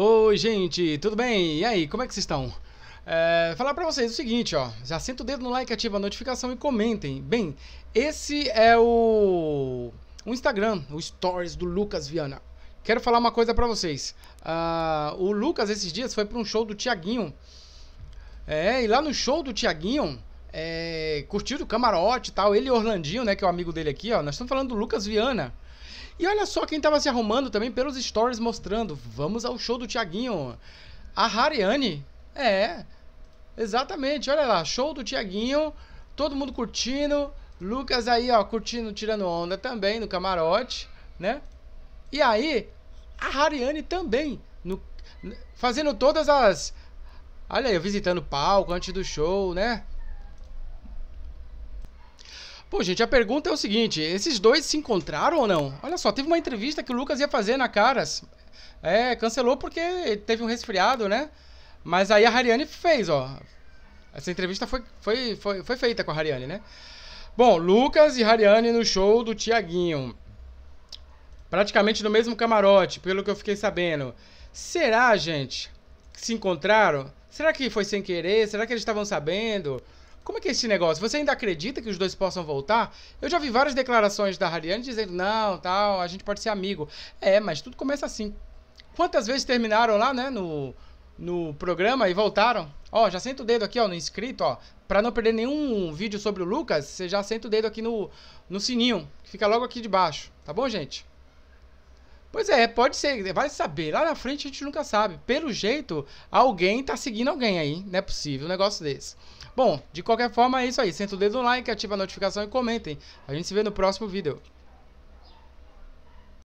Oi, gente, tudo bem? E aí, como é que vocês estão? É, falar para vocês o seguinte, ó. Já senta o dedo no like, ativa a notificação e comentem. Bem, esse é o, o Instagram, o Stories do Lucas Viana. Quero falar uma coisa para vocês. Ah, o Lucas, esses dias, foi para um show do Tiaguinho. É, e lá no show do Tiaguinho, é, curtindo o camarote e tal. Ele e Orlandinho, né, que é o amigo dele aqui, ó. Nós estamos falando do Lucas Viana. E olha só quem estava se arrumando também pelos stories mostrando. Vamos ao show do Tiaguinho. A Hariane. É, exatamente. Olha lá, show do Tiaguinho. Todo mundo curtindo. Lucas aí, ó, curtindo, tirando onda também no camarote, né? E aí, a Hariane também. No, fazendo todas as. Olha aí, visitando o palco antes do show, né? Pô, gente, a pergunta é o seguinte: esses dois se encontraram ou não? Olha só, teve uma entrevista que o Lucas ia fazer na Caras. É, cancelou porque teve um resfriado, né? Mas aí a Hariane fez, ó. Essa entrevista foi, foi, foi, foi feita com a Hariane, né? Bom, Lucas e Hariane no show do Tiaguinho. Praticamente no mesmo camarote, pelo que eu fiquei sabendo. Será, gente, que se encontraram? Será que foi sem querer? Será que eles estavam sabendo? Como é que é esse negócio? Você ainda acredita que os dois possam voltar? Eu já vi várias declarações da Hariane dizendo, não, tal, a gente pode ser amigo. É, mas tudo começa assim. Quantas vezes terminaram lá, né, no, no programa e voltaram? Ó, já senta o dedo aqui, ó, no inscrito, ó. Pra não perder nenhum vídeo sobre o Lucas, você já senta o dedo aqui no, no sininho, que fica logo aqui de baixo. Tá bom, gente? Pois é, pode ser, vai saber. Lá na frente a gente nunca sabe. Pelo jeito, alguém tá seguindo alguém aí. Não é possível um negócio desse. Bom, de qualquer forma é isso aí. Senta o dedo no like, ativa a notificação e comentem. A gente se vê no próximo vídeo.